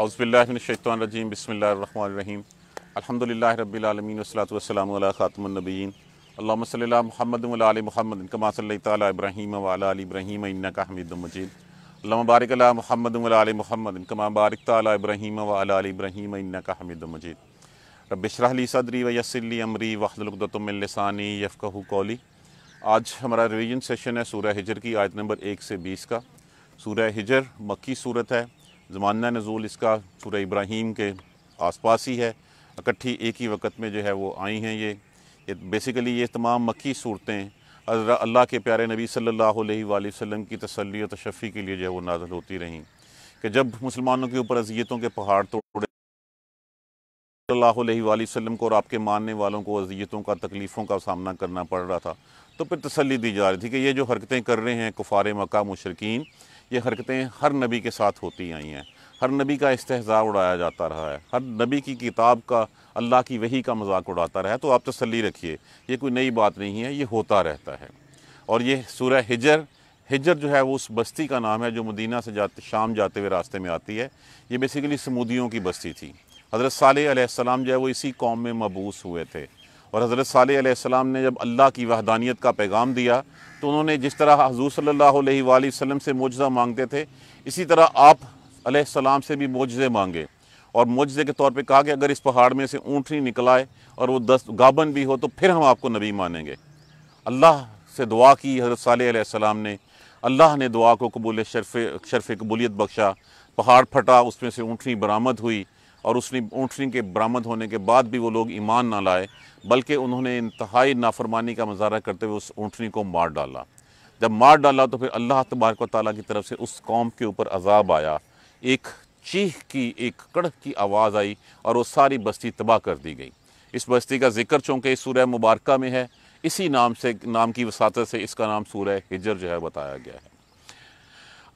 अज़बिल्लाशैतरजीम बसमीम अलहमदिल्ला रबीआलमीन वसलाम ख़ातमनबीन अल्लाम महमद महमद कमा इब्राहिम तब्राहीम वाल इब्राहीम हमीद मजीद अल्लाबारक महमद महमद कमा बारक तब्राहीम वाल इब्राहीम इन्ना हमीद मजीद रबशरली सदरी वसली अमरी वहदलतमलसानी यफ़क़ कौली आज हमारा रिवीजन सेशन है सूर्य हिजर की आयत नंबर एक से बीस का सूर्य हिजर मक्की सूरत है ज़माना नज़ूल इसका सूर्य इब्राहीम के आसपास ही है इकट्ठी एक ही वक्त में जो है वो आई हैं ये ये बेसिकली ये तमाम मक्की सूरतें अल्लाह के प्यारे नबी सल्लल्लाहु अलैहि वसल्लम की तसली और तशफ़ी के लिए जो है वो नाजल होती रहीं कि जब मुसलमानों के ऊपर अजियतों के पहाड़ तोड़े वसल्लम को और आपके मानने वालों को अजियतों का तकलीफ़ों का सामना करना पड़ रहा था तो फिर तसली दी जा रही थी कि ये जो हरकतें कर रहे हैं कुफार मक्का मुशरकिन ये हरकतें हर नबी के साथ होती आई हैं हर नबी का इस्तेजा उड़ाया जाता रहा है हर नबी की किताब का अल्लाह की वही का मजाक उड़ाता रहा है तो आप तसली रखिए ये कोई नई बात नहीं है ये होता रहता है और ये सूर्य हिजर हिजर जो है वो उस बस्ती का नाम है जो मदीना से जाते शाम जाते हुए रास्ते में आती है ये बेसिकली समूदियों की बस्ती थी हज़रत साल जो है वो इसी कौम में मबूस हुए थे और हज़रत साल्हसम ने जब अल्लाह की वहदानियत का पैगाम दिया तो उन्होंने जिस तरह हजू सल्ला वसम से मुआजा मांगते थे इसी तरह आप आसमाम से भी मुआजे मांगे और मुआजे के तौर पे कहा कि अगर इस पहाड़ में से ऊँटनी निकल आए और वो दस गाबन भी हो तो फिर हम आपको नबी मानेंगे अल्लाह से दुआ की हजरत साल्हसम ने अल्लाह ने दुआ को कबूल शरफ शरफ कबूलीत बख्शा पहाड़ फटा उसमें से ऊँटनी बरामद हुई और उसने ऊँटनी के बरामद होने के बाद भी वो लोग ईमान ना लाए बल्कि उन्होंने इंतहाई नाफरमानी का मुजाहरा करते हुए उस ऊँटनी को मार डाला जब मार डाला तो फिर अल्लाह तबारक ताली की तरफ से उस कौम के ऊपर अजाब आया एक चीख की एक कड़क की आवाज़ आई और वो सारी बस्ती तबाह कर दी गई इस बस्ती का जिक्र चूँकि सूर्य मुबारक में है इसी नाम से नाम की वसात से इसका नाम सूर्य हिजर जो है बताया गया है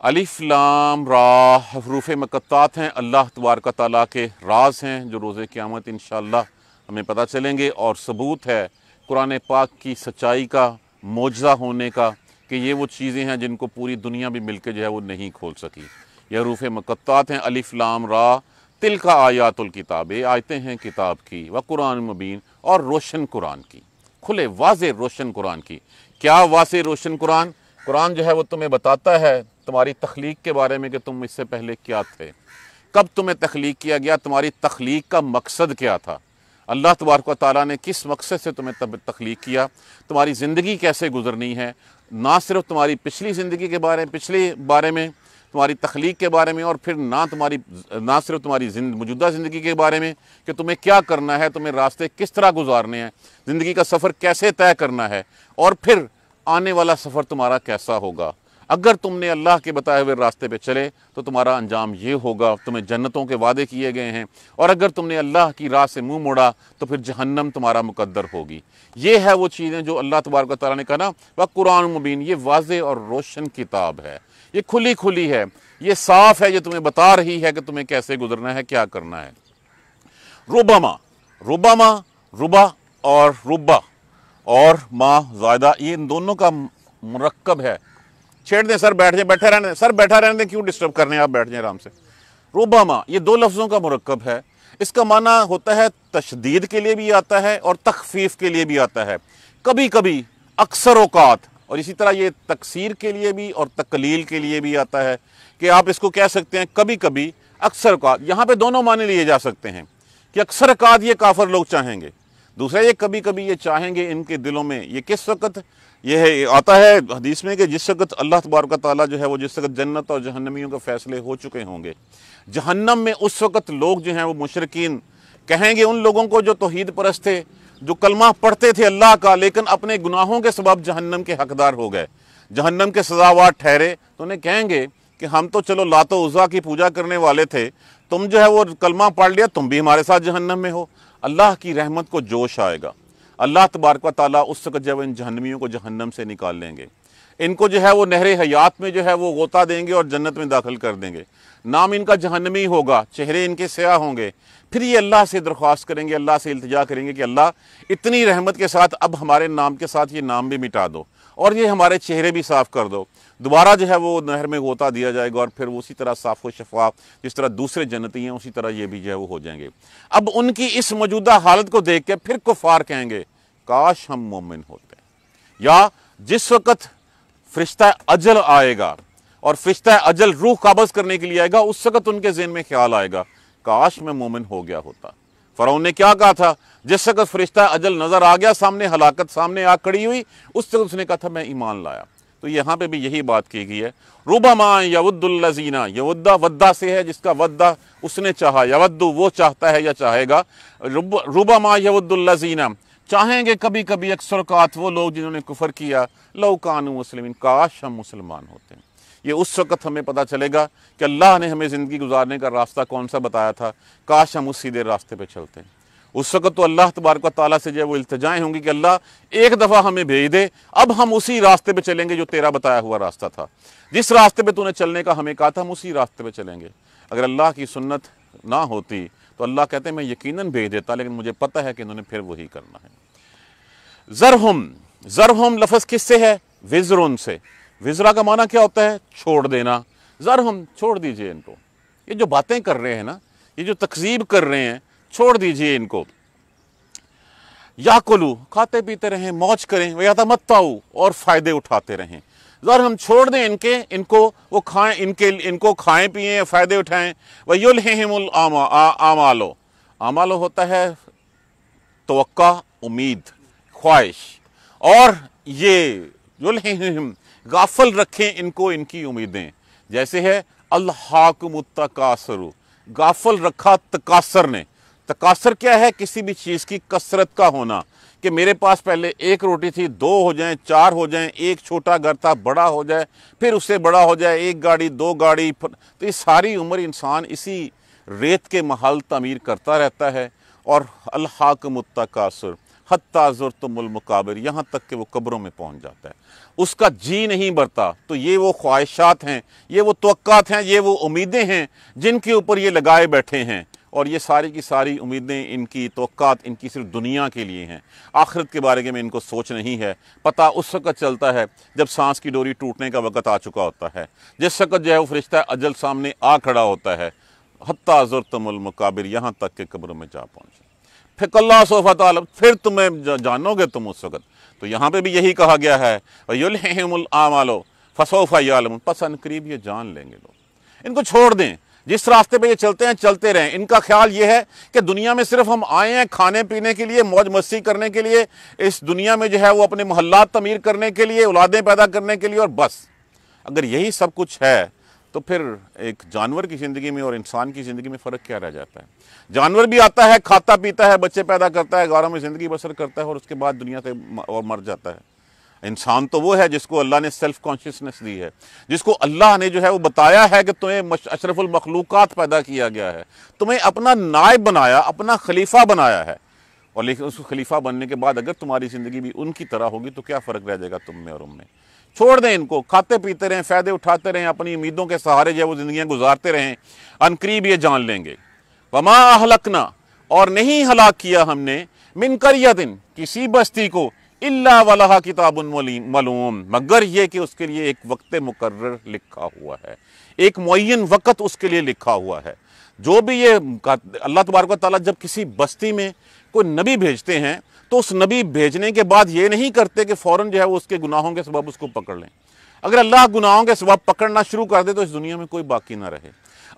अलिफ्लाम रा हरूफ मकत्त हैं अल्लाह तबारक ताली के राज हैं जो रोज़ क़्यामत इन शह हमें पता चलेंगे और सबूत है कुरान पाक की सच्चाई का मुआजा होने का कि ये वो चीज़ें हैं जिनको पूरी दुनिया भी मिलकर जो है वो नहीं खोल सकी यह रूफ़ मकत्तात हैं अलिफ लाम रा तिल का आयातुल किताब ये आयतें हैं किताब की व कुरान मुबीन और रोशन कुरान की खुले वाज रोशन कुरान की क्या वाज रोशन कुरान कुरान जो है वो तुम्हें बताता है तुम्हारी तख्लीक के बारे में कि तुम इससे पहले क्या थे कब तुम्हें तख्लीक किया गया तुम्हारी तख्लीक का मकसद क्या था अल्लाह तबारक ताली ने किस मकसद से तुम्हें तब तख्लीक किया तुम्हारी ज़िंदगी कैसे गुजरनी है ना सिर्फ तुम्हारी पिछली ज़िंदगी के बारे में पिछले बारे में तुम्हारी तख्लीक के बारे में और फिर ना तुम्हारी ना सिर्फ तुम्हारी मौजूदा ज़िंदगी के बारे में कि तुम्हें क्या करना है तुम्हें रास्ते किस तरह गुजारने हैं ज़िंदगी का सफ़र कैसे तय करना है और फिर आने वाला सफ़र तुम्हारा कैसा होगा अगर तुमने अल्लाह के बताए हुए रास्ते पे चले तो तुम्हारा अंजाम ये होगा तुम्हें जन्नतों के वादे किए गए हैं और अगर तुमने अल्लाह की राह से मुंह मोड़ा तो फिर जहन्नम तुम्हारा मुकद्दर होगी ये है वो चीज़ें जो अल्लाह तबारक तारा ने कहा ना वह कुरान मुबीन ये वाजे और रोशन किताब है ये खुली खुली है ये साफ़ है ये तुम्हें बता रही है कि तुम्हें कैसे गुजरना है क्या करना है रुबामा रुबामा रुबा और रुबा और माँ जायदा ये इन दोनों का मरकब है छेड़ दें सर बैठ जाए बैठे रहने सर बैठा रहने दें क्यों डिस्टर्ब करने आप बैठ जाए आराम से रोबामा ये दो लफ्ज़ों का मरकब है इसका माना होता है तशदीद के लिए भी आता है और तखफीफ के लिए भी आता है कभी कभी अक्सर अवकात और इसी तरह ये तकसीर के लिए भी और तकलील के लिए भी आता है कि आप इसको कह सकते हैं कभी कभी अक्सर अवकात यहाँ पे दोनों माने लिए जा सकते हैं कि अक्सर अवकात ये काफर लोग चाहेंगे दूसरा ये कभी कभी ये चाहेंगे इनके दिलों में ये किस वक्त यह है आता है हदीस में कि जिस वक्त अल्लाह तबारक ताली जो है वो जिस वक्त जन्नत और जहन्नमियों के फैसले हो चुके होंगे जहन्नम में उस वक्त लोग जो हैं वो मुशरकिन कहेंगे उन लोगों को जो तोहद परस्त थे जो कलमा पढ़ते थे अल्लाह का लेकिन अपने गुनाहों के सबब जहन्नम के हकदार हो गए जहन्नम के सजावार ठहरे तो उन्हें कहेंगे कि हम तो चलो लातो उज़ा की पूजा करने वाले थे तुम जो है वो कलमा पढ़ लिया तुम भी हमारे साथ जहन्नम में हो अल्लाह की रहमत को जोश आएगा अल्लाह तबारक ताली उस वक्त जब इन जहनमियों को जहन्नम से निकाल लेंगे इनको जो है वो नहर हयात में जो है वो गोता देंगे और जन्नत में दाखिल कर देंगे नाम इनका जहनमी होगा चेहरे इनके स्याह होंगे फिर ये अल्लाह से दरख्वास्त करेंगे अल्लाह से इल्तजा करेंगे कि अल्लाह इतनी रहमत के साथ अब हमारे नाम के साथ ये नाम भी मिटा दो और ये हमारे चेहरे भी साफ़ कर दो दोबारा जो है वो नहर में गोता दिया जाएगा और फिर उसी तरह साफ व शफाफ जिस तरह दूसरे जन्नती हैं उसी तरह ये भी जो है वो हो जाएंगे अब उनकी इस मौजूदा हालत को देख के फिर कुफार कहेंगे काश हम मोमिन होते या जिस वक्त फरिश्ता अजल आएगा और फरिश्ता अजल रूह काबज करने के लिए आएगा उस वक्त उनके जहन में ख्याल आएगा काश मैं मोमिन हो गया होता फ़रौन ने क्या कहा था जिस वक्त फरिश्ता अजल नज़र आ गया सामने हलाकत सामने आग खड़ी हुई उस वक्त उसने कहा था मैं ईमान लाया तो यहाँ पे भी यही बात की गई है रुबमा यवुद्दुल्लजीना यवुद्दा वद्दा से है जिसका वद्दा उसने चाहा यवद्दु वो चाहता है या चाहेगा रुब रुबमा यवद्दुल्लजीना चाहेंगे कभी कभी अक्सर कात वो लोग जिन्होंने कुफर किया लव कानू मुस्लिम काश हम मुसलमान होते हैं ये उस वक़्त हमें पता चलेगा कि अल्लाह ने हमें ज़िंदगी गुजारने का रास्ता कौन सा बताया था काश हम उस सीधे रास्ते पर चलते हैं उस वक्त तो अल्लाह तबारक ताली से जो है वो इल्तजाएँ होंगी कि अल्लाह एक दफ़ा हमें भेज दे अब हम उसी रास्ते पर चलेंगे जो तेरा बताया हुआ रास्ता था जिस रास्ते पर तूने चलने का हमें कहा था हम उसी रास्ते पर चलेंगे अगर अल्लाह की सुन्नत ना होती तो अल्लाह कहते हैं मैं यकीनन भेज देता लेकिन मुझे पता है कि इन्होंने फिर वही करना है जर हम लफज किससे है उन से विजरा का माना क्या होता है छोड़ देना हम छोड़ दीजिए इनको ये जो बातें कर रहे हैं ना ये जो तकजीब कर रहे हैं छोड़ दीजिए इनको या कोलू खाते पीते रहें मौज करें वह मत पाऊ और फ़ायदे उठाते रहें ज़र हम छोड़ दें इनके इनको वो खाएं इनके इनको खाएं पिए फ़ायदे उठाएं वह युल आमालो आमालो होता है तो उम्मीद ख्वाहिश और ये युल गाफल रखें इनको इनकी उम्मीदें जैसे है अल्लाह मुतकासरु गाफल रखा तकासर ने तकासर क्या है किसी भी चीज़ की कसरत का होना कि मेरे पास पहले एक रोटी थी दो हो जाए चार हो जाए एक छोटा घर था बड़ा हो जाए फिर उससे बड़ा हो जाए एक गाड़ी दो गाड़ी तो ये सारी उम्र इंसान इसी रेत के महल तमीर करता रहता है और अल्हाकमतकासर हत्ताजुर तुमकाबिर यहाँ तक कि वो कब्रों में पहुँच जाता है उसका जी नहीं बढ़ता तो ये वो ख्वाहिशात हैं ये वो तो हैं ये वो उम्मीदें हैं जिनके ऊपर ये लगाए बैठे हैं और ये सारी की सारी उम्मीदें इनकी तोक़ात इनकी सिर्फ दुनिया के लिए हैं आखिरत के बारे में इनको सोच नहीं है पता उस वक़्त चलता है जब सांस की डोरी टूटने का वक़्त आ चुका होता है जिस वक़्त जो है वो फरिश्ता अजल सामने आ खड़ा होता है हती ज़ुरतमुल मुकाबिर यहाँ तक के कब्रों में जा पहुँचे कल्ला सोफ़ा तलम फिर तुम्हें जानोगे तुम उस वक़्त तो यहाँ पर भी यही कहा गया है युलहमुल फसोफ़ा यालम पसंद करीब ये जान लेंगे लोग इनको छोड़ दें जिस रास्ते पे ये चलते हैं चलते रहें इनका ख्याल ये है कि दुनिया में सिर्फ हम आए हैं खाने पीने के लिए मौज मस्ती करने के लिए इस दुनिया में जो है वो अपने मोहल्ला तमीर करने के लिए औलादें पैदा करने के लिए और बस अगर यही सब कुछ है तो फिर एक जानवर की ज़िंदगी में और इंसान की ज़िंदगी में फ़र्क क्या रह जाता है जानवर भी आता है खाता पीता है बच्चे पैदा करता है गारों में ज़िंदगी बसर करता है और उसके बाद दुनिया से और मर जाता है इंसान तो वो है जिसको अल्लाह ने सेल्फ कॉन्शियसनेस दी है जिसको अल्लाह ने जो है वो बताया है कि तुम्हें अशरफुल मखलूक़ात पैदा किया गया है तुम्हें अपना नायब बनाया अपना खलीफा बनाया है और लेकिन उस खलीफा बनने के बाद अगर तुम्हारी ज़िंदगी भी उनकी तरह होगी तो क्या फ़र्क रह जाएगा तुम में और उनमें छोड़ दें इनको खाते पीते रहें फ़ायदे उठाते रहें अपनी उम्मीदों के सहारे जो है वो ज़िंदियाँ गुजारते रहें अनकरीब ये जान लेंगे वमा हलकना और नहीं हलाक किया हमने मिनकरिया दिन किसी बस्ती को अल्ला वला किताब मलूम मगर यह कि उसके लिए एक वक्त मुकर लिखा हुआ है एक मुन वक़्त उसके लिए लिखा हुआ है जो भी ये अल्लाह तबारक ताली जब किसी बस्ती में कोई नबी भेजते हैं तो उस नबी भेजने के बाद ये नहीं करते कि फ़ौर जो है वो उसके गुनाहों के सबब उसको पकड़ लें अगर अल्लाह गुनाहों के सबब पकड़ना शुरू कर दे तो इस दुनिया में कोई बाकी ना रहे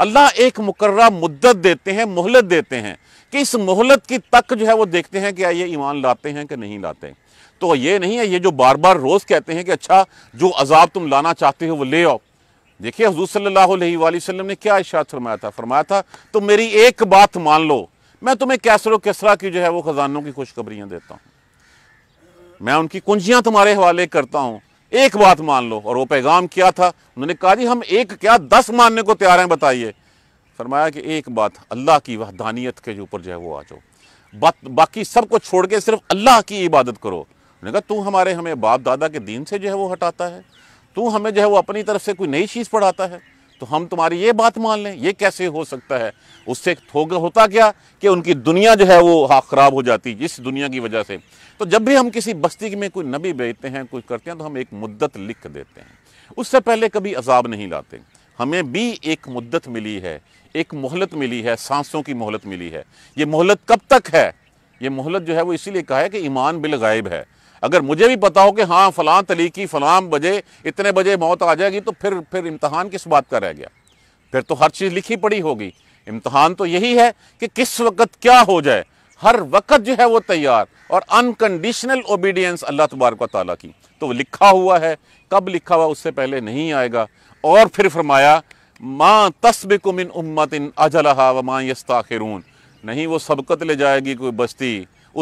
अल्लाह एक मुकर मुद्दत देते हैं मोहलत देते हैं कि इस मोहलत की तक जो है वो देखते हैं कि ये ईमान लाते हैं कि नहीं लाते हैं तो ये नहीं है ये जो बार बार रोज़ कहते हैं कि अच्छा जो अजाब तुम लाना चाहते हो वो ले आओ देखिए हजूर सल्लाम ने क्या इशात फरमाया था फरमाया था तो मेरी एक बात मान लो मैं तुम्हें कैसर कैसरा की जो है वो ख़जानों की खुशखबरियां देता हूँ मैं उनकी कुंजियां तुम्हारे हवाले करता हूँ एक बात मान लो और वो पैगाम क्या था उन्होंने कहा जी हम एक क्या दस मानने को तैयार हैं बताइए फरमाया कि एक बात अल्लाह की वहदानियत के ऊपर जो है वो आ जाओ बाकी सब को छोड़ के सिर्फ अल्लाह की इबादत करो मैंने कहा तू हमारे हमें बाप दादा के दीन से जो है वो हटाता है तू हमें जो है वो अपनी तरफ से कोई नई चीज़ पढ़ाता है तो हम तुम्हारी ये बात मान लें ये कैसे हो सकता है उससे होता क्या कि उनकी दुनिया जो है वो हाँ ख़राब हो जाती जिस दुनिया की वजह से तो जब भी हम किसी बस्ती में कोई नबी बेचते हैं कुछ करते हैं तो हम एक मुद्दत लिख देते हैं उससे पहले कभी अजाब नहीं लाते हमें भी एक मुद्दत मिली है एक मोहलत मिली है सांसों की मोहलत मिली है ये मोहलत कब तक है ये मोहलत जो है वो इसीलिए कहा है कि ईमान बिल गायब है अगर मुझे भी पता हो कि हाँ फलां तलीकी फलां बजे इतने बजे मौत आ जाएगी तो फिर फिर इम्तहान किस बात का रह गया फिर तो हर चीज़ लिखी पड़ी होगी इम्तहान तो यही है कि किस वक्त क्या हो जाए हर वक्त जो है वो तैयार और अनकंडीशनल ओबीडियंस अल्लाह तबारक ताली की तो लिखा हुआ है कब लिखा हुआ उससे पहले नहीं आएगा और फिर फरमाया माँ तस्बिक उम्मत इन अजलहा व माँ यस्ता नहीं वो सबकत ले जाएगी कोई बस्ती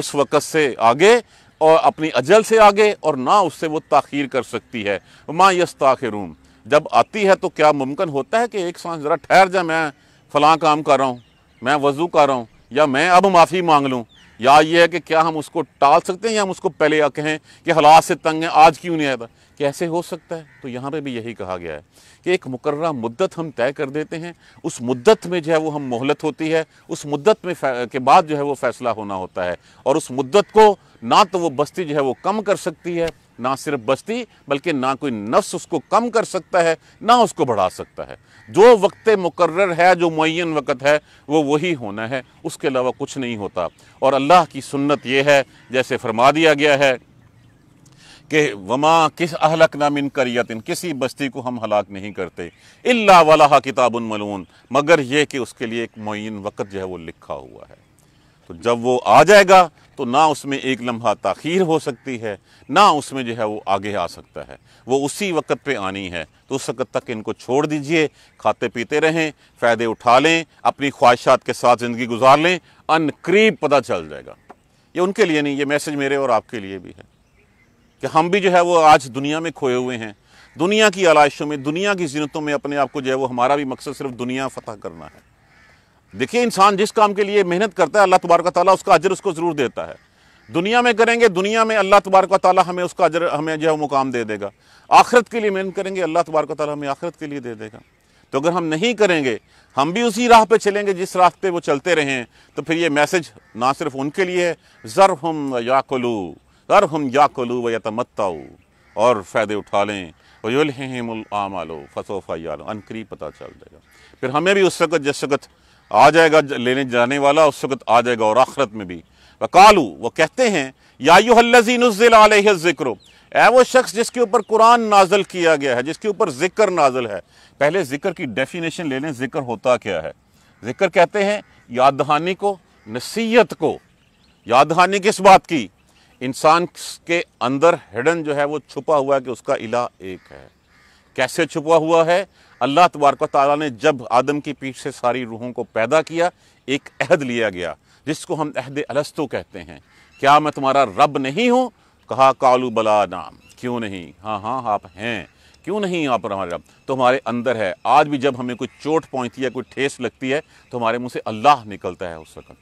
उस वक़्त से आगे और अपनी अजल से आगे और ना उससे वो ताखीर कर सकती है माँ यस ताखिरून जब आती है तो क्या मुमकिन होता है कि एक सांस ज़रा ठहर जाए मैं फलां काम कर रहा हूँ मैं वज़ू कर रहा हूँ या मैं अब माफ़ी मांग लूँ या ये है कि क्या हम उसको टाल सकते हैं या हम उसको पहले या कहें कि हालात से तंग हैं आज क्यों नहीं आया कैसे हो सकता है तो यहाँ पे भी यही कहा गया है कि एक मुकर्रा मुद्दत हम तय कर देते हैं उस मुद्दत में जो है वो हम मोहलत होती है उस मुद्दत में के बाद जो है वो फ़ैसला होना होता है और उस मुद्दत को ना तो वो बस्ती जो है वो कम कर सकती है ना सिर्फ बस्ती बल्कि ना कोई नफ्स उसको कम कर सकता है ना उसको बढ़ा सकता है जो वक्त मुकर्र है जो मुन वक़्त है वो वही होना है उसके अलावा कुछ नहीं होता और अल्लाह की सुन्नत ये है जैसे फरमा दिया गया है कि वमा किस अहलक नामिन करियतिन किसी बस्ती को हम हलाक नहीं करते इल्ला वलाहा किताबुन मलून मगर ये कि उसके लिए एक मुन वक़्त जो है वो लिखा हुआ है तो जब वो आ जाएगा तो ना उसमें एक लम्हा तखीर हो सकती है ना उसमें जो है वो आगे आ सकता है वो उसी वक़्त पे आनी है तो उस वक़्त तक इनको छोड़ दीजिए खाते पीते रहें फ़ायदे उठा लें अपनी ख्वाहिशात के साथ ज़िंदगी गुजार लें करीब पता चल जाएगा ये उनके लिए नहीं ये मैसेज मेरे और आपके लिए भी है कि हम भी जो है वो आज दुनिया में खोए हुए हैं दुनिया की आलाइशों में दुनिया की जीनतों में अपने आप को जो है वो हमारा भी मकसद सिर्फ दुनिया फतह करना है देखिए इंसान जिस काम के लिए मेहनत करता है अल्लाह तबारक ताली उसका अजर उसको ज़रूर देता है दुनिया में करेंगे दुनिया में अल्लाह तबारक ताली हमें उसका अजर हमें जो है मुकाम दे देगा आखिरत के लिए मेहनत करेंगे अल्लाह तबारक ताली हमें आखिरत के लिए दे देगा तो अगर हम नहीं करेंगे हम भी उसी राह पे चलेंगे जिस रास्ते वो चलते रहे हैं तो फिर ये मैसेज ना सिर्फ उनके लिए है ज़र हम कलू हम याकलू व यतमत्ताऊ और फ़ायदे उठा लें वयुलहमल आमालो फसोफा यालो अनकरीब पता चल जाएगा फिर हमें भी उस वक़्त जिस वक़्त आ जाएगा लेने जाने वाला उस वक़्त आ जाएगा और आखरत में भी वकालू वो कहते हैं याजिक्र ऐ वो शख्स जिसके ऊपर कुरान नाजल किया गया है जिसके ऊपर जिक्र नाजल है पहले जिक्र की डेफिनेशन ले लें जिक्र होता क्या है जिक्र कहते हैं याद दहानी को नसीहत को याद दहानी किस बात की इंसान के अंदर हिडन जो है वो छुपा हुआ है कि उसका इला एक है कैसे छुपा हुआ है अल्लाह तबारक तला ने जब आदम की पीठ से सारी रूहों को पैदा किया एक अहद लिया गया जिसको हम अहद अलस्तु कहते हैं क्या मैं तुम्हारा रब नहीं हूँ कहा कालू बला नाम क्यों नहीं हाँ हाँ आप हैं क्यों नहीं आप हमारे रब तो हमारे अंदर है आज भी जब हमें कोई चोट पहुँचती है कोई ठेस लगती है तो हमारे मुँह से अल्लाह निकलता है उस वक्त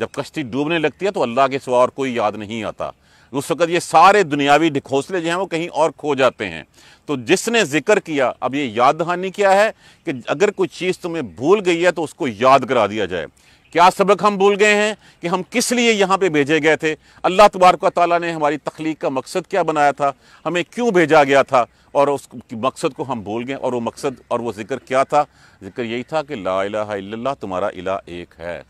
जब कश्ती डूबने लगती है तो अल्लाह के सिवा और कोई याद नहीं आता उस वक़्त ये सारे दुनियावी ढिकोसले जो हैं वो कहीं और खो जाते हैं तो जिसने जिक्र किया अब ये याद दहानी क्या है कि अगर कोई चीज़ तुम्हें भूल गई है तो उसको याद करा दिया जाए क्या सबक हम भूल गए हैं कि हम किस लिए यहाँ पे भेजे गए थे अल्लाह तबारक ताली ने हमारी तख्लीक का मकसद क्या बनाया था हमें क्यों भेजा गया था और उस मकसद को हम भूल गए और वो मकसद और वो जिक्र क्या था जिक्र यही था कि ला इला तुम्हारा इला एक है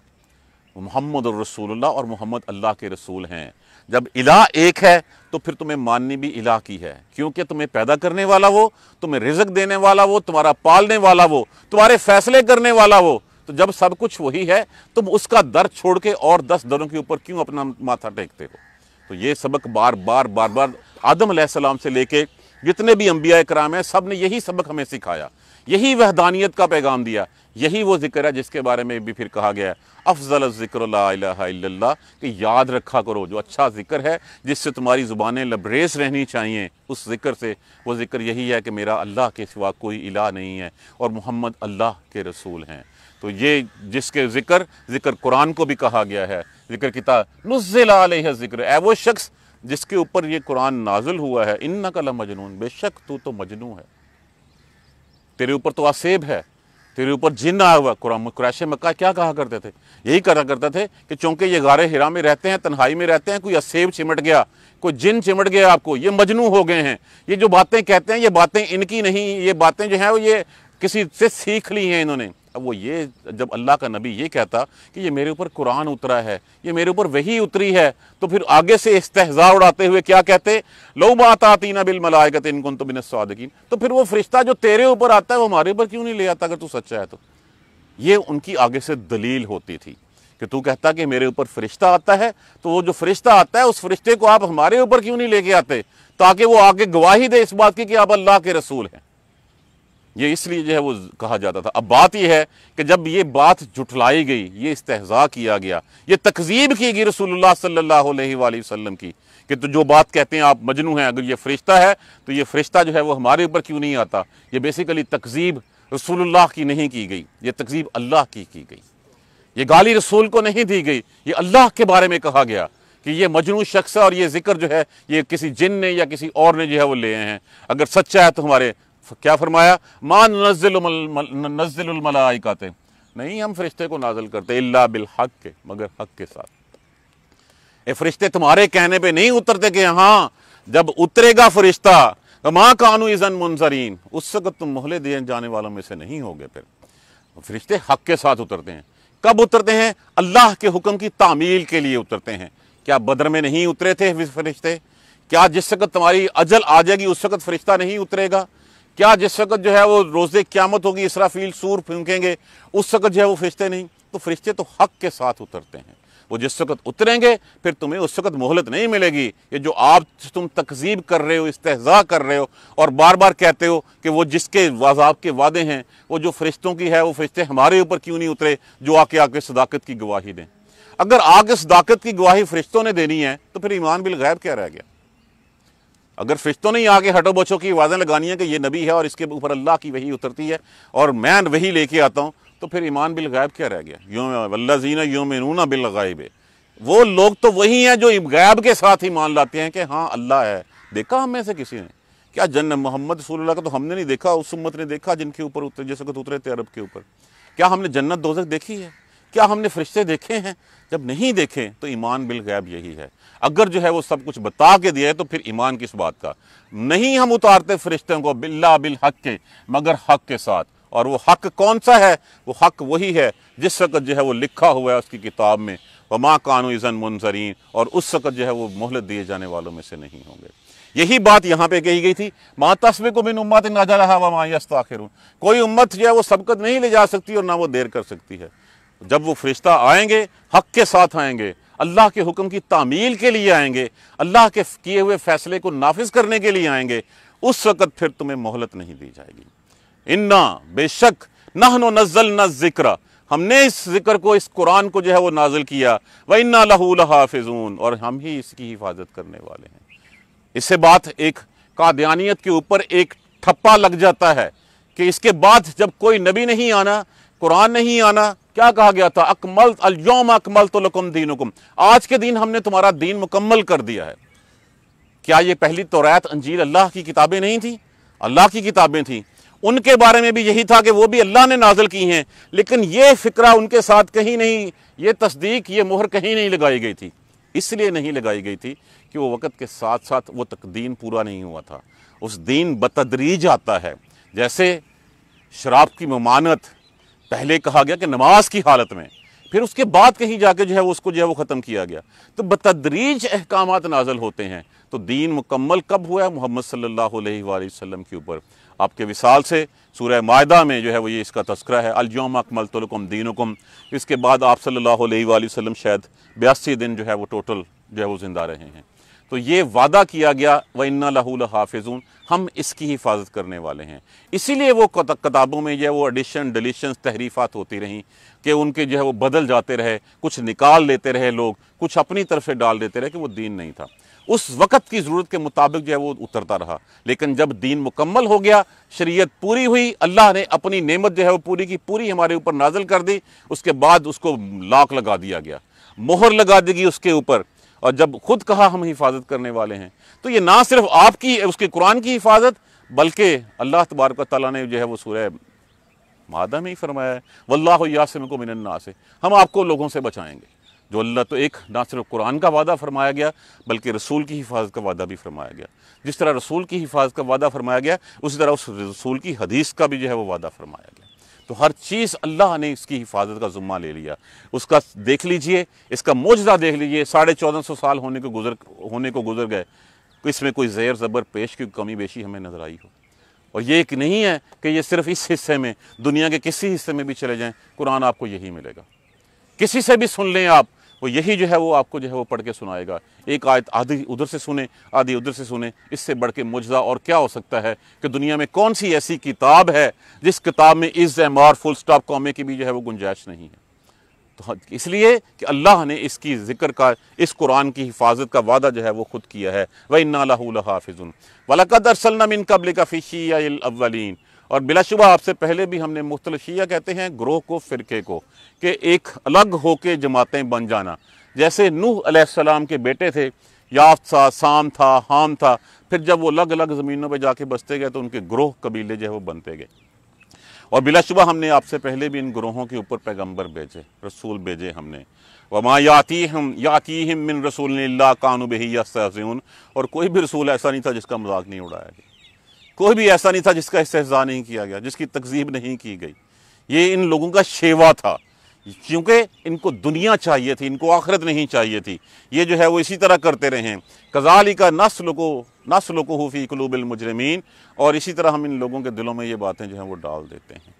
मोहम्मद रसूल और मोहम्मद अल्लाह के रसूल हैं जब इला एक है तो फिर तुम्हें माननी भी इला की है क्योंकि तुम्हें पैदा करने वाला वो तुम्हें रिजक देने वाला वो तुम्हारा पालने वाला वो तुम्हारे फैसले करने वाला वो तो जब सब कुछ वही है तुम उसका दर छोड़ के और दस दरों के ऊपर क्यों अपना माथा टेकते हो तो ये सबक बार बार बार बार आदम सलाम से लेके जितने भी अम्बिया कराम हैं सब ने यही सबक हमें सिखाया यही वहदानियत का पैगाम दिया यही वो जिक्र है जिसके बारे में भी फिर कहा गया है अफजल ज़िक्र कि याद रखा करो जो अच्छा जिक्र है जिससे तुम्हारी ज़ुबानें लबरेज रहनी चाहिए उस जिक्र से वो जिक्र यही है कि मेरा अल्लाह के सिवा कोई इला नहीं है और मोहम्मद अल्लाह के रसूल हैं तो ये जिसके जिक्र जिक्र कुरान को भी कहा गया है जिक्र किता नुज़ला जिक्र है वो शख्स जिसके ऊपर ये कुरान नाजुल हुआ है इन्ना कला मजनून बेशक तू तो मजनू है तेरे ऊपर तो आसेब है तेरे ऊपर जिन आया हुआ कुरैश मक्का क्या कहा करते थे यही कहा करते थे कि चूंकि ये गारे हिरा में रहते हैं तन्हाई में रहते हैं कोई असेब चिमट गया कोई जिन चिमट गया आपको ये मजनू हो गए हैं ये जो बातें कहते हैं ये बातें इनकी नहीं ये बातें जो हैं वो ये किसी से सीख ली हैं इन्होंने वो ये जब अल्लाह का नबी ये कहता कि ये मेरे ऊपर कुरान उतरा है ये मेरे ऊपर वही उतरी है तो फिर आगे से इस्तेजा उड़ाते हुए क्या कहते लो बात आती ना बिल मलायकत इनको तो बिन सादकिन तो फिर वो फरिश्ता जो तेरे ऊपर आता है वो हमारे ऊपर क्यों नहीं ले आता अगर तू सच्चा है तो ये उनकी आगे से दलील होती थी कि तू कहता कि मेरे ऊपर फरिश्ता आता है तो वो जो फरिश्ता आता है उस फरिश्ते को आप हमारे ऊपर क्यों नहीं लेके आते ताकि वो आगे गवाही दे इस बात की कि आप अल्लाह के रसूल हैं ये इसलिए जो है वो कहा जाता था अब बात यह है कि जब ये बात जुटलाई गई ये इस्तेजा किया गया ये तकजीब की गई रसूलुल्लाह सल्लल्लाहु अलैहि वसल्लम की कि तो जो बात कहते हैं आप मजनू हैं अगर ये फरिश्ता है तो ये फरिश्ता जो है वो हमारे ऊपर क्यों नहीं आता ये बेसिकली तकजीब रसूलुल्लाह की नहीं की गई ये तकजीब अल्लाह की की गई ये गाली रसूल को नहीं दी गई ये अल्लाह के बारे में कहा गया कि ये मजनू शख्स है और ये जिक्र जो है ये किसी जिन ने या किसी और ने जो है वो ले हैं अगर सच्चा है तो हमारे क्या फरमाया मान नजिल नजिलते नहीं हम फरिश्ते को नाजिल करते इल्ला बिल हक के मगर हक के साथ ये फरिश्ते तुम्हारे कहने पे नहीं उतरते कि हाँ जब उतरेगा फरिश्ता तो माँ कानू इज़न मुंजरीन उस वक्त तुम मोहले दिए जाने वालों में से नहीं होगे फिर फरिश्ते हक के साथ उतरते हैं कब उतरते हैं अल्लाह के हुक्म की तामील के लिए उतरते हैं क्या बदर में नहीं उतरे थे फरिश्ते क्या जिस वक्त तुम्हारी अजल आ जाएगी उस वक्त फरिश्ता नहीं उतरेगा क्या जिस वक्त जो है वो रोज़े क्यामत होगी इसराफील सूर फूकेंगे उस वक्त जो है वो फरिश्ते नहीं तो फरिश्ते तो हक के साथ उतरते हैं वो जिस वक्त उतरेंगे फिर तुम्हें उस वक्त मोहलत नहीं मिलेगी ये जो आप तुम तकजीब कर रहे हो इस्तेजा कर रहे हो और बार बार कहते हो कि वो जिसके वाजाब के वादे हैं वो जो फरिश्तों की है वो फरिश्ते हमारे ऊपर क्यों नहीं उतरे जो आके आके सदाकत की गवाही दें अगर आगे सदाकत की गवाही फरिश्तों ने देनी है तो फिर ईमान बिल गैब क्या रह गया अगर फिश्तों ने ही आके हटो बचो की आवाज़ें लगानी है कि ये नबी है और इसके ऊपर अल्लाह की वही उतरती है और मैं वही लेके आता हूँ तो फिर ईमान बिल गायब क्या रह गया योम वल्ला जीना योम नूना बिल गायब वो लोग तो वही हैं जो गायब के साथ ही मान लाते हैं कि हाँ अल्लाह है देखा हमें से किसी ने क्या जन्न मोहम्मद रसूलुल्लाह का तो हमने नहीं देखा उस उम्मत ने देखा जिनके ऊपर उतरे जैसे कि उतरे थे अरब के ऊपर क्या हमने जन्नत दोजक देखी है क्या हमने फरिश्ते देखे हैं जब नहीं देखें तो ईमान बिल गैब यही है अगर जो है वो सब कुछ बता के दिया है तो फिर ईमान किस बात का नहीं हम उतारते फरिश्तों को बिल्ला बिल हक के मगर हक के साथ और वो हक कौन सा है वो हक वही है जिस वक़्त जो है वो लिखा हुआ है उसकी किताब में व कानू इज़न मुंजरीन और उस वक़्त जो है वो मोहलत दिए जाने वालों में से नहीं होंगे यही बात यहाँ पे कही गई थी माँ तस्वे को बिन उम्मत नाजा रहा वमा यस्ताखिर कोई उम्मत जो है वो सबकत नहीं ले जा सकती और ना वो देर कर सकती है जब वो फरिश्ता आएंगे हक के साथ आएंगे अल्लाह के हुक्म की तामील के लिए आएंगे अल्लाह के किए हुए फ़ैसले को नाफिज करने के लिए आएंगे उस वक़्त फिर तुम्हें मोहलत नहीं दी जाएगी इन्ना बेशक नहनो नज़ल न ज़िक्र हमने इस जिक्र को इस कुरान को जो है वो नाजिल किया व इन्ना लहूलहाफिजून और हम ही इसकी हिफाजत करने वाले हैं इससे बात एक कादयानियत के ऊपर एक ठप्पा लग जाता है कि इसके बाद जब कोई नबी नहीं आना कुरान नहीं आना क्या कहा गया था अकमल अलोम अकमल तो लकुम दीनुकुम आज के दिन हमने तुम्हारा दीन मुकम्मल कर दिया है क्या ये पहली तोरात अंजील अल्लाह की किताबें नहीं थी अल्लाह की किताबें थी उनके बारे में भी यही था कि वो भी अल्लाह ने नाजल की हैं लेकिन ये फ़िक्रा उनके साथ कहीं नहीं ये तस्दीक ये मोहर कहीं नहीं लगाई गई थी इसलिए नहीं लगाई गई थी कि वो वक़्त के साथ साथ वो तकदीन पूरा नहीं हुआ था उस दीन बतदरीज आता है जैसे शराब की ममानत पहले कहा गया कि नमाज की हालत में फिर उसके बाद कहीं जाके जो है वो उसको जो है वो ख़त्म किया गया तो बतदरीज अहकाम नाजल होते हैं तो दीन मुकम्मल कब हुआ है मोहम्मद सल्लल्लाहु के ऊपर आपके विसाल से सूरह माहा में जो है वो ये इसका तस्करा है अलजोम अकमल तुलकुम दीनकुम इसके बाद आप सल्ला वसम शायद बयासी दिन जो है वो टोटल जो है वो ज़िंदा रहे हैं तो ये वादा किया गया व इन्ना लहूल हाफिजून हम इसकी हिफाजत करने वाले हैं इसीलिए वो किताबों में जो है वो एडिशन डिलीशन तहरीफ़ात होती रहीं कि उनके जो है वो बदल जाते रहे कुछ निकाल लेते रहे लोग कुछ अपनी तरफ से डाल देते रहे कि वो दीन नहीं था उस वक़्त की ज़रूरत के मुताबिक जो है वो उतरता रहा लेकिन जब दीन मुकम्मल हो गया शरीयत पूरी हुई अल्लाह ने अपनी नेमत जो है वो पूरी की पूरी हमारे ऊपर नाजल कर दी उसके बाद उसको लाक लगा दिया गया मोहर लगा दी गई उसके ऊपर और जब खुद कहा हम हिफाजत करने वाले हैं तो ये ना सिर्फ आपकी उसके कुरान की हिफाजत बल्कि अल्लाह तबारक तला ने जो है वो सूर्य मादा में ही फरमाया है वल्लाह यासम को मिनन्ना से हम आपको लोगों से बचाएंगे जो अल्लाह तो एक ना सिर्फ कुरान का वादा फरमाया गया बल्कि रसूल की हिफाजत का वादा भी फरमाया गया जिस तरह रसूल की हिफाजत का वादा फरमाया गया उसी तरह उस रसूल की हदीस का भी जो है वो वादा फरमाया गया तो हर चीज़ अल्लाह ने इसकी हिफाजत का ज़ुम्मा ले लिया उसका देख लीजिए इसका मौजदा देख लीजिए साढ़े चौदह सौ साल होने को गुजर होने को गुजर गए तो इसमें कोई ज़ैर ज़बर पेश की कमी बेशी हमें नज़र आई हो और ये एक नहीं है कि ये सिर्फ इस हिस्से में दुनिया के किसी हिस्से में भी चले जाएँ कुरान आपको यही मिलेगा किसी से भी सुन लें आप वो तो यही जो है वो आपको जो है वो पढ़ के सुनाएगा एक आयत आधी उधर से सुने आधी उधर से सुने इससे बढ़ के मुजदा और क्या हो सकता है कि दुनिया में कौन सी ऐसी किताब है जिस किताब में इज़ एम फुल स्टॉप कॉमे की भी जो है वो गुंजाइश नहीं है तो हाँ, इसलिए कि अल्लाह ने इसकी ज़िक्र का इस कुरान की हिफाजत का वादा जो है वो खुद किया है वह इन्ना हाफिज़ुल वलकद कबल का फ़िशी और बिलाशुबा आपसे पहले भी हमने मुख्तल शिया कहते हैं ग्रोह को फ़िरके को कि एक अलग होके जमातें बन जाना जैसे नूह अलैहिस्सलाम के बेटे थे याफ्त था साम था हाम था फिर जब वो अलग अलग ज़मीनों पर जाके बसते गए तो उनके ग्रोह कबीले जो है वो बनते गए और बिलाशुबा हमने आपसे पहले भी इन ग्रोहों के ऊपर पैगम्बर भेजे रसूल भेजे हमने वमा याती हम याती हम मिन रसूल कानूब ही और कोई भी रसूल ऐसा नहीं था जिसका मजाक नहीं उड़ाया गया कोई भी ऐसा नहीं था जिसका इस्तेजा नहीं किया गया जिसकी तकजीब नहीं की गई ये इन लोगों का शेवा था क्योंकि इनको दुनिया चाहिए थी इनको आखिरत नहीं चाहिए थी ये जो है वो इसी तरह करते रहे कजाली का नस्ल को नस्ल को हूफ़ी कलूबिल मुजरमीन और इसी तरह हम इन लोगों के दिलों में ये बातें जो हैं वो डाल देते हैं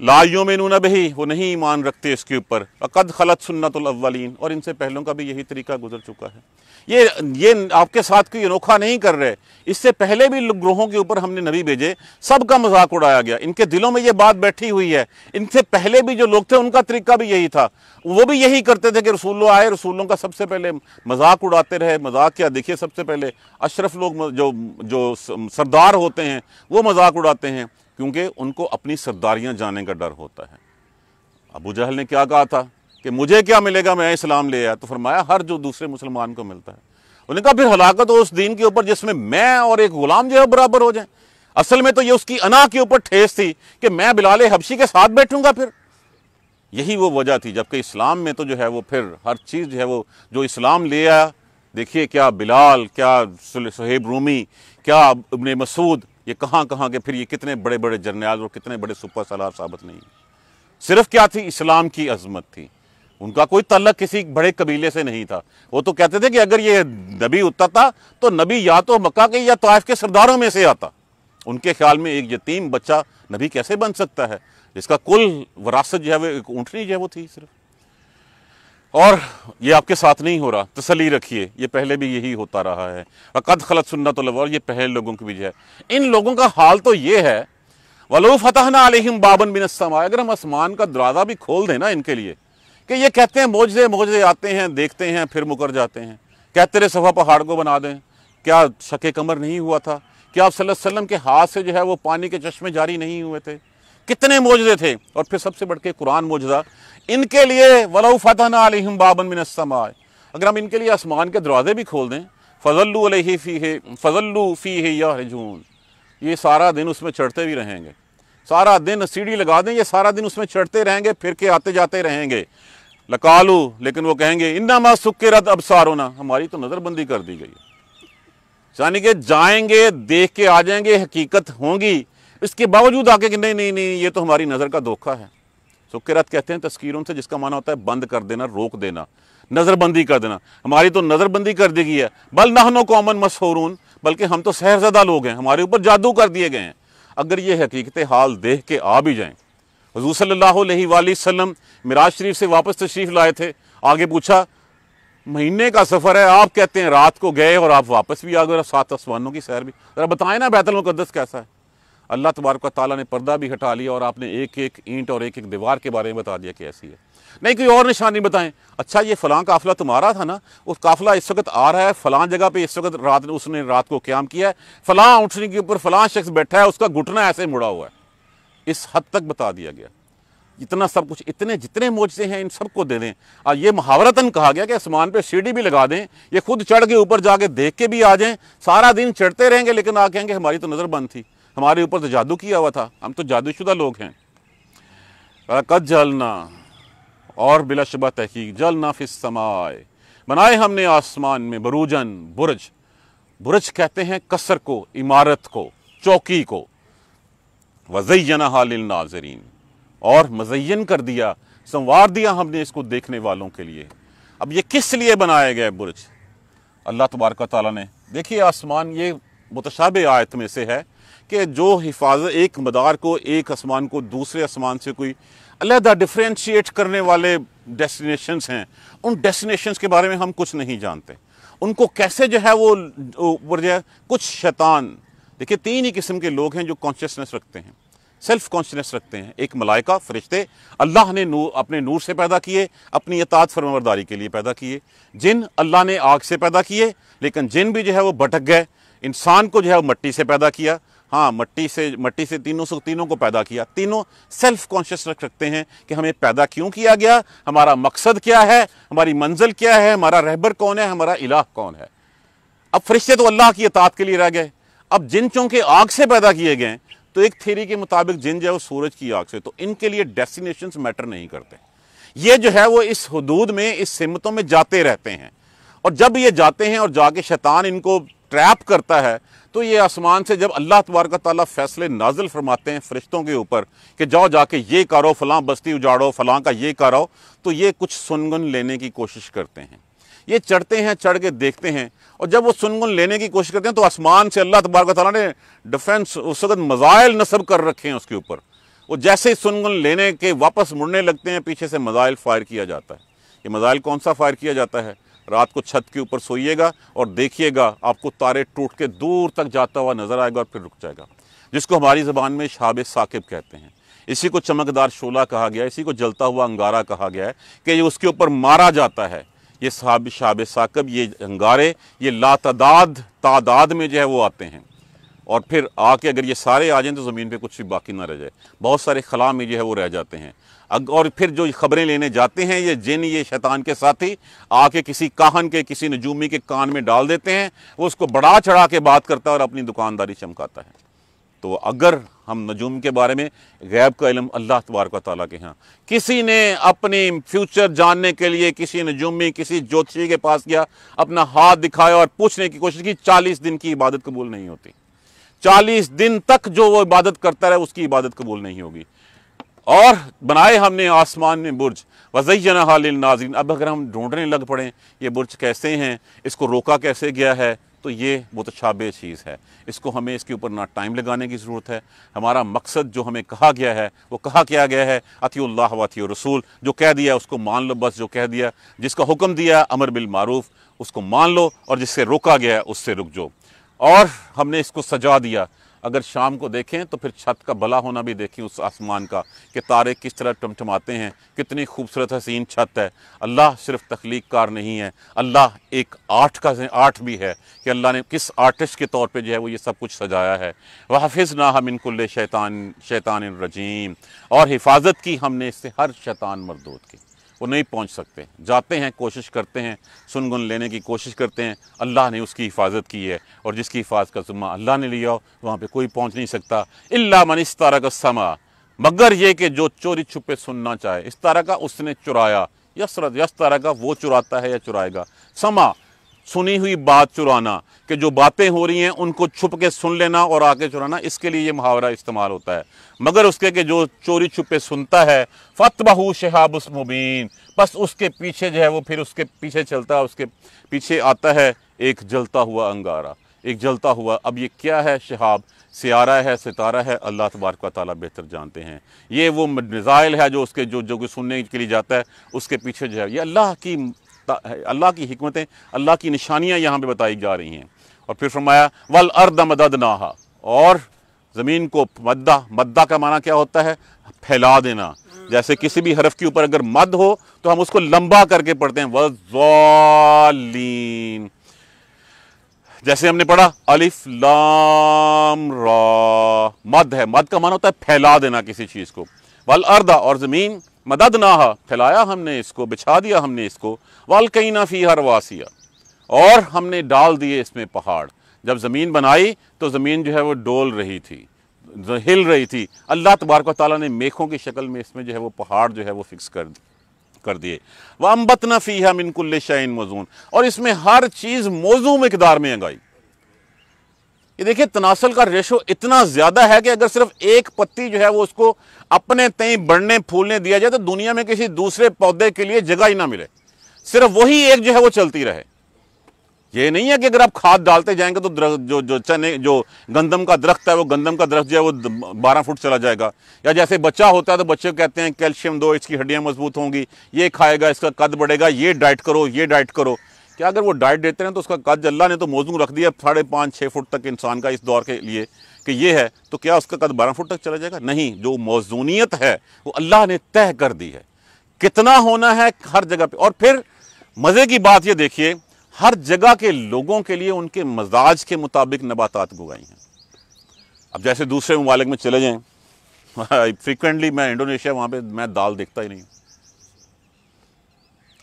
में नून बही वो नहीं ईमान रखते इसके ऊपर अकद खलत सुन्नतवलिन और इनसे पहलों का भी यही तरीका गुजर चुका है ये ये आपके साथ कोई अनोखा नहीं कर रहे इससे पहले भी ग्रोहों के ऊपर हमने नबी भेजे सब का मजाक उड़ाया गया इनके दिलों में ये बात बैठी हुई है इनसे पहले भी जो लोग थे उनका तरीका भी यही था वो भी यही करते थे कि रसूलों आए रसूलों का सबसे पहले मजाक उड़ाते रहे मजाक क्या देखिए सबसे पहले अशरफ लोग जो जो सरदार होते हैं वो मजाक उड़ाते हैं क्योंकि उनको अपनी सरदारियाँ जाने का डर होता है अबू जहल ने क्या कहा था कि मुझे क्या मिलेगा मैं इस्लाम ले आया तो फरमाया हर जो दूसरे मुसलमान को मिलता है उन्हें कहा फिर हलाकत हो उस दीन के ऊपर जिसमें मैं और एक गुलाम जो है बराबर हो जाए असल में तो ये उसकी अना के ऊपर ठेस थी कि मैं बिलाल हबशी के साथ बैठूंगा फिर यही वो वजह थी जबकि इस्लाम में तो जो है वो फिर हर चीज़ जो है वो जो इस्लाम ले आया देखिए क्या बिलाल क्या सुहेब रूमी क्या अब मसूद ये कहाँ कहाँ के फिर ये कितने बड़े बड़े जर्नैल और कितने बड़े सुपर सलार साबित नहीं सिर्फ क्या थी इस्लाम की अजमत थी उनका कोई तल्लक किसी बड़े कबीले से नहीं था वो तो कहते थे कि अगर ये नबी उतर था तो नबी या तो मक्का के या ताइफ के सरदारों में से आता उनके ख्याल में एक यतीम बच्चा नबी कैसे बन सकता है इसका कुल वरासत जो है वो एक ऊँटनी जो है वो थी सिर्फ और ये आपके साथ नहीं हो रहा तसली रखिए ये पहले भी यही होता रहा है अकद खलत सुनना तो और ये पहले लोगों की भी है इन लोगों का हाल तो ये है वलो फतहना आलिम बाबन बिन अगर हम आसमान का दराजा भी खोल दें ना इनके लिए कि ये कहते हैं मोजे मोजे आते हैं देखते हैं फिर मुकर जाते हैं कहते रहे सफ़ा पहाड़ को बना दें क्या शक कमर नहीं हुआ था क्या आप सल्लल्लाहु अलैहि वसल्लम के हाथ से जो है वो पानी के चश्मे जारी नहीं हुए थे कितने मौजदे थे और फिर सबसे बढ़ के कुरान मौजदा इनके लिए वलऊ फ़तह आलिम बाबन मिनसमाए अगर हम इनके लिए आसमान के दरवाज़े भी खोल दें फ़जल्लू अलही फ़ी है फ़जल्लू फ़ी है या हजून ये सारा दिन उसमें चढ़ते भी रहेंगे सारा दिन सीढ़ी लगा दें ये सारा दिन उसमें चढ़ते रहेंगे फिर के आते जाते रहेंगे लकालू लेकिन वो कहेंगे इन्ना मा के रद अब सारोना हमारी तो नज़रबंदी कर दी गई यानी कि जाएंगे देख के आ जाएंगे हकीकत होंगी इसके बावजूद आके कि नहीं नहीं नहीं ये तो हमारी नज़र का धोखा है किरत कहते हैं तस्करों से जिसका माना होता है बंद कर देना रोक देना नज़रबंदी कर देना हमारी तो नज़रबंदी कर दी गई है बल नहनो कॉमन मशहूरून बल्कि हम तो सहरजदा लोग हैं हमारे ऊपर जादू कर दिए गए हैं अगर ये हकीकत हाल देख के आ भी जाएँ हजू सल्ला मराज शरीफ से वापस तशरीफ़ लाए थे आगे पूछा महीने का सफ़र है आप कहते हैं रात को गए और आप वापस भी आ गए और सात आसमानों की सैर भी ज़रा बताएं ना बैतल कैसा है अल्लाह तबारक ताली ने पर्दा भी हटा लिया और आपने एक एक ईंट और एक एक दीवार के बारे में बता दिया कि ऐसी है नहीं कोई और निशानी बताएं अच्छा ये फ़लाँ काफिला तुम्हारा था ना उस काफिला इस वक्त आ रहा है फ़लाँ जगह पे इस वक्त रात उसने रात को क्याम किया है फ़लाँ उठने के ऊपर फ़लां शख्स बैठा है उसका घुटना ऐसे मुड़ा हुआ है इस हद तक बता दिया गया इतना सब कुछ इतने जितने मोजे हैं इन सबको दे दें और ये मुहावरतन कहा गया कि आसमान पे सीढ़ी भी लगा दें ये खुद चढ़ के ऊपर जाके देख के भी आ जाएं सारा दिन चढ़ते रहेंगे लेकिन आ कहेंगे हमारी तो नज़र बंद थी हमारे ऊपर तो जादू किया हुआ था हम तो जादूशुदा लोग हैं कद जलना और बिलाशबा तहकीक जलना फिस समाए बनाए हमने आसमान में बरूजन बुरज बुरज कहते हैं कसर को इमारत को चौकी को वजैना हाल नाजरीन और मजयन कर दिया संवार दिया हमने इसको देखने वालों के लिए अब ये किस लिए बनाए गए बुरज अल्लाह तबारक ताली ने देखिए आसमान ये मुतशाब आयत में से है कि जो हिफाजत एक मदार को एक आसमान को दूसरे आसमान से कोई अलहदा डिफ्रेंशिएट करने वाले डेस्टिनेशन हैं उन डेस्टिनेशन के बारे में हम कुछ नहीं जानते उनको कैसे जो है वो जो है कुछ शैतान देखिए तीन ही किस्म के लोग हैं जो कॉन्शियसनेस रखते हैं सेल्फ कॉन्शियसनेस रखते हैं एक मलाइका फरिश्ते अल्लाह ने नूर अपने नूर से पैदा किए अपनी अतात फरमरदारी के लिए पैदा किए जिन अल्लाह ने आग से पैदा किए लेकिन जिन भी जो है वो भटक गए इंसान को जो है वो मट्टी से पैदा किया हाँ मट्टी से मट्टी से तीनों सौ तीनों को पैदा किया तीनों सेल्फ कॉन्शियस रख सकते हैं कि हमें पैदा क्यों किया गया हमारा मकसद क्या है हमारी मंजिल क्या है हमारा रहबर कौन है हमारा इलाह कौन है अब फरिश्ते तो अल्लाह की अतात के लिए रह गए अब जिन चूंकि आग से पैदा किए गए तो एक थेरी के मुताबिक जिन जो है वो सूरज की आग से तो इनके लिए डेस्टिनेशन मैटर नहीं करते ये जो है वो इस हदूद में इस सिमतों में जाते रहते हैं और जब ये जाते हैं और जाके शैतान इनको ट्रैप करता है तो ये आसमान से जब अल्लाह तबारक ताली फैसले नाजिल फरमाते हैं फरिश्तों के ऊपर कि जाओ जाके ये करो फलां बस्ती उजाड़ो फलां का ये करो तो ये कुछ सुनगुन लेने की कोशिश करते हैं ये चढ़ते हैं चढ़ के देखते हैं और जब वो सुनगुन लेने की कोशिश करते हैं तो आसमान से अल्लाह तबारक ताली ने डिफेंस उस वक्त मज़ाइल नसब कर रखे हैं उसके ऊपर वो जैसे ही सुनगुन लेने के वापस मुड़ने लगते हैं पीछे से मज़ाइल फ़ायर किया जाता है ये मज़ाइल कौन सा फ़ायर किया जाता है रात को छत के ऊपर सोइएगा और देखिएगा आपको तारे टूट के दूर तक जाता हुआ नज़र आएगा और फिर रुक जाएगा जिसको हमारी ज़बान में शाब साकिब कहते हैं इसी को चमकदार शोला कहा गया है इसी को जलता हुआ अंगारा कहा गया है कि ये उसके ऊपर मारा जाता है ये साब शाब साकब ये अंगारे ये लातदाद तादाद में जो है वो आते हैं और फिर आके अगर ये सारे आ जाएँ तो ज़मीन पे कुछ भी बाकी ना रह जाए बहुत सारे खला में जो है वो रह जाते हैं और फिर जो खबरें लेने जाते हैं ये जिन ये शैतान के साथी आके किसी काहन के किसी नजूमी के कान में डाल देते हैं वो उसको बढ़ा चढ़ा के बात करता है और अपनी दुकानदारी चमकाता है तो अगर हम नजूम के बारे में गैब का इलम अल्लाह तबारक तला के यहाँ किसी ने अपने फ्यूचर जानने के लिए किसी नजूमी किसी ज्योतिषी के पास गया अपना हाथ दिखाया और पूछने की कोशिश की चालीस दिन की इबादत कबूल नहीं होती चालीस दिन तक जो वो इबादत करता रहे उसकी इबादत कबूल नहीं होगी और बनाए हमने आसमान में बुर्ज वजैना हाल नाजिन अब अगर हम ढूंढने लग पड़े ये बुर्ज कैसे हैं इसको रोका कैसे गया है तो ये मुतशाबे चीज़ है इसको हमें इसके ऊपर ना टाइम लगाने की ज़रूरत है हमारा मकसद जो हमें कहा गया है वो कहा किया गया है अतील्ला वती रसूल जो कह दिया उसको मान लो बस जो कह दिया जिसका हुक्म दिया अमर बिल मारूफ उसको मान लो और जिससे रोका गया उससे रुक जाओ और हमने इसको सजा दिया अगर शाम को देखें तो फिर छत का भला होना भी देखें उस आसमान का कि तारे किस तरह टमटमाते हैं कितनी खूबसूरत हसीन छत है अल्लाह सिर्फ तख्लीकार नहीं है अल्लाह एक आर्ट का आर्ट भी है कि अल्लाह ने किस आर्टिस्ट के तौर पर जो है वो ये सब कुछ सजाया है वह हाफिज़ ना हम इनकुल्ल शैतान शैतान रजीम और हिफाजत की हमने इससे हर शैतान मरदूद की वो नहीं पहुंच सकते जाते हैं कोशिश करते हैं सुनगुन लेने की कोशिश करते हैं अल्लाह ने उसकी हिफाजत की है और जिसकी हिफाजत का जुम्मा अल्लाह ने लिया हो वहाँ पर कोई पहुँच नहीं सकता इल्ला मन इस तारा का समा मगर ये कि जो चोरी छुपे सुनना चाहे इस तारा का उसने चुराया यस यस तारा का वो चुराता है या चुराएगा समा सुनी हुई बात चुराना कि जो बातें हो रही हैं उनको छुप के सुन लेना और आके चुराना इसके लिए ये मुहावरा इस्तेमाल होता है मगर उसके के जो चोरी छुपे सुनता है फत शहाब उस मुबीन बस उसके पीछे जो है वो फिर उसके पीछे चलता है उसके पीछे आता है एक जलता हुआ अंगारा एक जलता हुआ अब ये क्या है शहाब सियारा है सितारा है अल्लाह तबारक ताली बेहतर जानते हैं ये वो मिज़ाइल है जो उसके जो जो कि सुनने के लिए जाता है उसके पीछे जो है ये अल्लाह की अल्लाह की हमतें अल्लाह की निशानियाँ यहाँ पर बताई जा रही हैं और फिर फरमाया वल अर्द मदद नाहा और ज़मीन को मद्दा मद्दा का माना क्या होता है फैला देना जैसे किसी भी हरफ के ऊपर अगर मद हो तो हम उसको लंबा करके पढ़ते हैं वज़ालीन जैसे हमने पढ़ा अलिफ लाम रा मद है मद का माना होता है फैला देना किसी चीज़ को वल अर्दा और ज़मीन मदद ना फैलाया हमने इसको बिछा दिया हमने इसको ना फी हर वासिया और हमने डाल दिए इसमें पहाड़ जब ज़मीन बनाई तो ज़मीन जो है वो डोल रही थी हिल रही थी अल्लाह तबारक ताली ने मेखों की शक्ल में इसमें जो है वो पहाड़ जो है वो फिक्स कर कर दिए वह अम्बतना फ़ी है इनकुल्ल शाइन मौजून और इसमें हर चीज़ मौजू मकदार में अंगाई ये देखिए तनासल का रेशो इतना ज़्यादा है कि अगर सिर्फ एक पत्ती जो है वो उसको अपने तई बढ़ने फूलने दिया जाए तो दुनिया में किसी दूसरे पौधे के लिए जगह ही ना मिले सिर्फ वही एक जो है वो चलती रहे ये नहीं है कि अगर आप खाद डालते जाएंगे तो जो जो चने जो गंदम का दरख्त है वो गंदम का दरख्त जो है वो बारह फुट चला जाएगा या जैसे बच्चा होता है तो बच्चे कहते हैं कैल्शियम दो इसकी हड्डियाँ मजबूत होंगी ये खाएगा इसका कद बढ़ेगा ये डाइट करो ये डाइट करो कि अगर वो डाइट देते हैं तो उसका कद अल्लाह ने तो मौजूद रख दिया साढ़े पाँच छः फुट तक इंसान का इस दौर के लिए कि ये है तो क्या उसका कद बारह फुट तक चला जाएगा नहीं जो मौजूनीत है वो अल्लाह ने तय कर दी है कितना होना है हर जगह पे और फिर मज़े की बात ये देखिए हर जगह के लोगों के लिए उनके मजाज के मुताबिक नबातात उगाई हैं अब जैसे दूसरे ममालिक में चले जाएँ फ्रिक्वेंटली मैं इंडोनेशिया वहाँ पर मैं दाल देखता ही नहीं हूँ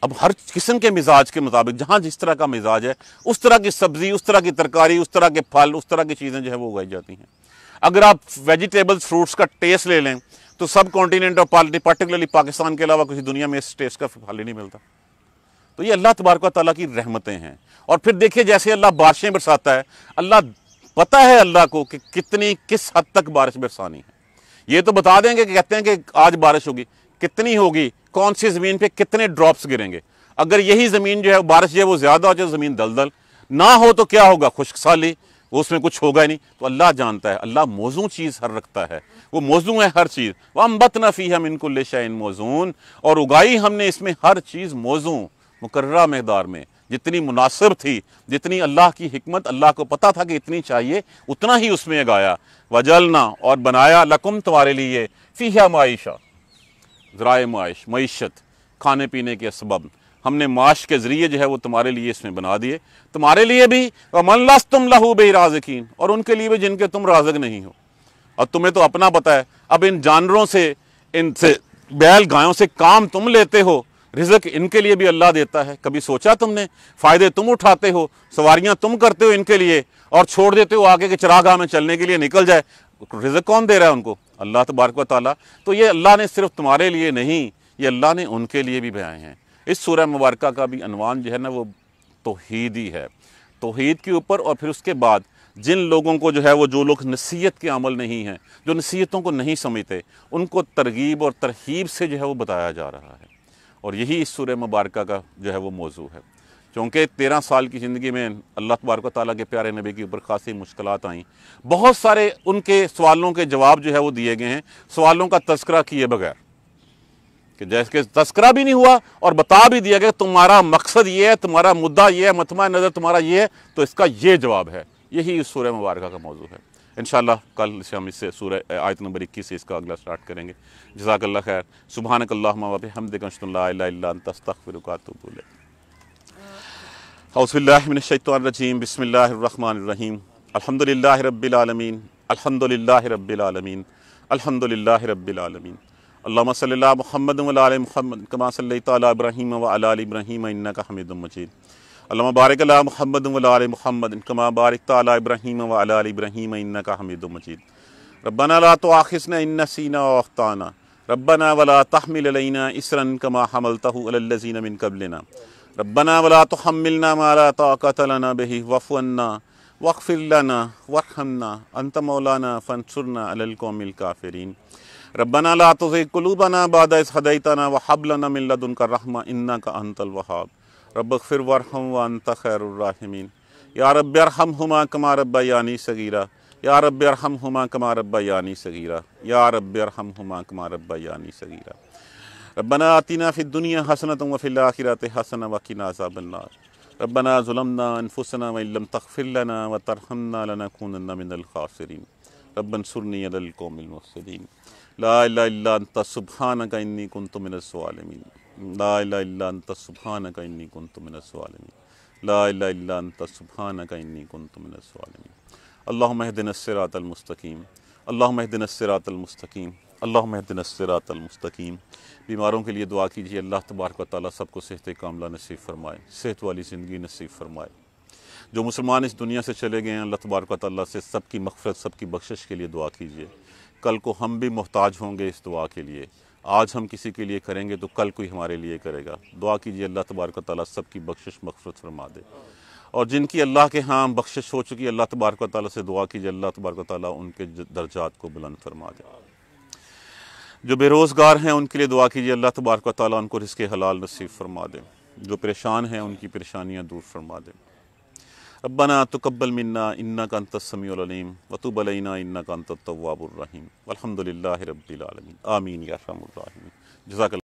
अब हर किस्म के मिजाज के मुताबिक जहाँ जिस तरह का मिजाज है उस तरह की सब्ज़ी उस तरह की तरकारी उस तरह के फल उस तरह की चीज़ें जो है वो उगाई जाती हैं अगर आप वेजिटेबल्स फ्रूट्स का टेस्ट ले लें तो सब कॉन्टीनेंट और पर्टिकुलरली पाकिस्तान के अलावा किसी दुनिया में इस टेस्ट का फल ही नहीं मिलता तो ये अल्लाह तबारक ताली की रहमतें हैं और फिर देखिए जैसे अल्लाह बारिशें बरसाता है अल्लाह पता है अल्लाह को कि कितनी किस हद तक बारिश बरसानी है ये तो बता देंगे कि कहते हैं कि आज बारिश होगी कितनी होगी कौन सी ज़मीन पे कितने ड्रॉप्स गिरेंगे अगर यही ज़मीन जो है बारिश जो है वो ज़्यादा हो जाए ज़मीन दलदल ना हो तो क्या होगा खुशकसाली उसमें कुछ होगा ही नहीं तो अल्लाह जानता है अल्लाह मौजू चीज़ हर रखता है वो मौजू है हर चीज़ वह अम्बत नफ़ी हम इनको लेशाइन मौजून और उगाई हमने इसमें हर चीज़ मौजू मुकर्रा मेदार में जितनी मुनासिब थी जितनी अल्लाह की हमत अल्लाह को पता था कि इतनी चाहिए उतना ही उसमें गाया वजलना और बनाया लकुम तुम्हारे लिए फ़ीहा मायशा ज़रा माश मीशत खाने पीने के सबब हमने माश के ज़रिए जो है वो तुम्हारे लिए इसमें बना दिए तुम्हारे लिए भी और मन लस तुम लहू बे राजकिन और उनके लिए भी जिनके तुम राजक नहीं हो और तुम्हें तो अपना पता है अब इन जानवरों से इनसे बैल गायों से काम तुम लेते हो रिजक इनके लिए भी अल्लाह देता है कभी सोचा तुमने फ़ायदे तुम उठाते हो सवारियाँ तुम करते हो इनके लिए और छोड़ देते हो आगे के चरागाह में चलने के लिए निकल जाए रिजक कौन दे रहा है उनको अल्लाह तबारक व ताली तो ये अल्लाह ने सिर्फ तुम्हारे लिए नहीं ये अल्लाह ने उनके लिए भी बयाए हैं इस सूर्य मुबारक का भी अनवान जो है ना वो तोहद ही है तोहद के ऊपर और फिर उसके बाद जिन लोगों को जो है वो जो लोग नसीहत के अमल नहीं हैं जो नसीहतों को नहीं समझते उनको तरगीब और तरहीब से जो है वो बताया जा रहा है और यही इस सूर्य मुबारक का जो है वो मौजू है चूँकि तेरह साल की ज़िंदगी में अल्लाह तबारक ताली के प्यारे नबी के ऊपर खासी मुश्किल आईं बहुत सारे उनके सवालों के जवाब जो है वो दिए गए हैं सवालों का तस्करा किए बगैर कि जैसे तस्करा भी नहीं हुआ और बता भी दिया गया तुम्हारा मकसद ये है तुम्हारा मुद्दा ये है मतमा नज़र तुम्हारा ये है तो इसका ये जवाब है यही इस सूर्य मुबारक का मौजू है इन कल से हम इससे सूर्य आयत नंबर इक्कीस से इसका अगला स्टार्ट करेंगे जजाकल्ला खैर सुबहानकल्ला हमद أعوذ بالله من الشيطان الرجيم بسم الله الرحمن الرحيم الحمد لله رب العالمين الحمد لله رب العالمين الحمد لله رب العالمين اللهم صل على محمد وعلى آل محمد كما صليت على إبراهيم وعلى آل إبراهيم إنك حميد مجيد اللهم بارك على محمد وعلى آل محمد كما باركت على إبراهيم وعلى آل إبراهيم إنك حميد مجيد ربنا لا تؤاخذنا إن نسينا وأخطأنا ربنا ولا تحمل علينا إسرا كما حملته على الذين من قبلنا रबना वला तो हम मिलना मारा ताकतलाना बही वफ़ना वक़फ़िल्लाना वरहमना अंत मौलाना फ़नसरना अलकौमिल काफरीन रबना ला तो कलूबना बाद हदैतना व हबलना मिल्लदन का रहमा इन्ना का अंतल वहाब रब फिर वरहम व अंत खैरमिन या रब अरहम हुमा कमा रब्बा यानी सगीरा या रब अरहम हुमा कमा रब्बा यानी सगीरा या रब अरहम हुमा कमा रब्बा यानी सगीरा रबना आतिना फ़िर दुनिया हसनत वफ़िल आखिरत हसन वकीना अजाबन्नार रबना जुलमना अनफुसना वम तखफ़िलना व तरहमना लना खूनना मिनलखासरीन रबन सुरनी अदलकोमिलमसदीन ला अल्ला सुबहान का इन्नी कन तो मिनसवालमीन ला अल्ला सुबहान का इन्नी कन तो मिनसवालमीन ला अल्ला सुबहान का इन्नी कन तो मिनसवालमीन अल्लाह महदिन सरातलमस्तकीम अल्लाह महदिन सरातलमस्तकीम अल्लाह महदिन अलमस्तकीम बीमारों के लिए दुआ कीजिए अल्लाह तबारक ताली सबको सेहत कामला नसीब फरमाए सेहत वाली ज़िंदगी नसीब फरमाए जो मुसलमान इस दुनिया से चले गए हैं अल्लाह तबारक ताली से सबकी मफफरत सबकी बख्शिश के लिए दुआ कीजिए कल को हम भी मोहताज होंगे इस दुआ के लिए आज हम किसी के लिए करेंगे तो कल कोई हमारे लिए करेगा दुआ कीजिए अल्लाह तबारक ताली सबकी बख्शिश मफ़रत फरमा दे और जिनकी अल्लाह के हाँ बख्शिश हो चुकी है अल्लाह तबारक ताली से दुआ कीजिए अल्लाह तबारक ताली उनके दर्जात को बुलंद फरमा दे जो बेरोज़गार हैं उनके लिए दुआ कीजिए अल्लाह तबारक ताली उनको रिस्क हलाल नसीब फरमा दें जो परेशान हैं उनकी परेशानियाँ दूर फरमा दें अबाना तो कब्बल मन्ना इन्ना का तस्मीम वतुबलना इन्ना का अंत तवाबुलरहीम अलहमदिल्ला रबीआलमीन आमीन या जजाक